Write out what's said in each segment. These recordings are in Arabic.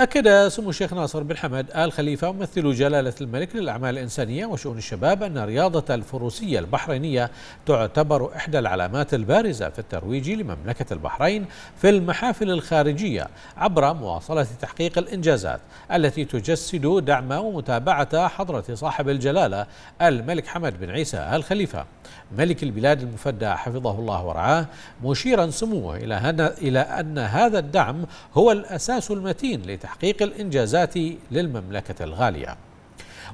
أكد سمو الشيخ ناصر بن حمد آل خليفة ممثل جلالة الملك للأعمال الإنسانية وشؤون الشباب أن رياضة الفروسية البحرينية تعتبر إحدى العلامات البارزة في الترويج لمملكة البحرين في المحافل الخارجية عبر مواصلة تحقيق الإنجازات التي تجسد دعم ومتابعة حضرة صاحب الجلالة الملك حمد بن عيسى آل خليفة ملك البلاد المفدى حفظه الله ورعاه مشيرا سموه إلى أن هذا الدعم هو الأساس المتين لتحقيق تحقيق الإنجازات للمملكة الغالية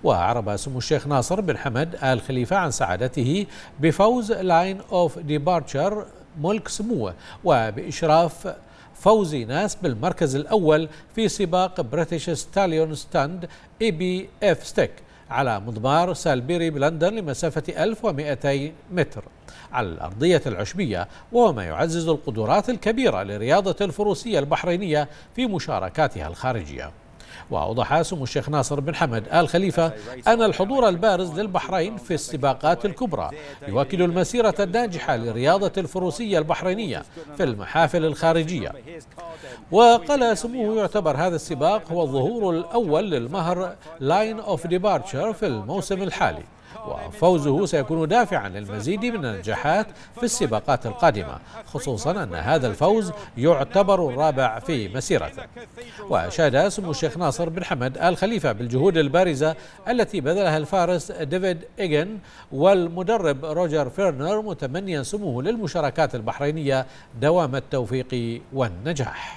وعرب سمو الشيخ ناصر بن حمد آل خليفة عن سعادته بفوز لاين أوف ديبارتشر ملك سموه وبإشراف فوز ناس بالمركز الأول في سباق بريتش ستاليون ستاند إي بي إف ستيك على مضمار سالبيري بلندن لمسافة 1200 متر على الأرضية العشبية وهو ما يعزز القدرات الكبيرة لرياضة الفروسية البحرينية في مشاركاتها الخارجية وأوضح سمو الشيخ ناصر بن حمد آل خليفة أن الحضور البارز للبحرين في السباقات الكبرى يؤكد المسيرة الناجحة لرياضة الفروسية البحرينية في المحافل الخارجية وقال سموه يعتبر هذا السباق هو الظهور الأول للمهر لاين أوف ديبارتشر في الموسم الحالي وفوزه سيكون دافعا للمزيد من النجاحات في السباقات القادمة خصوصا أن هذا الفوز يعتبر الرابع في مسيرته وأشاد سمو الشيخ ناصر بن حمد آل خليفة بالجهود البارزة التي بذلها الفارس ديفيد إيجن والمدرب روجر فيرنر متمنيا سموه للمشاركات البحرينية دوام التوفيق والنجاح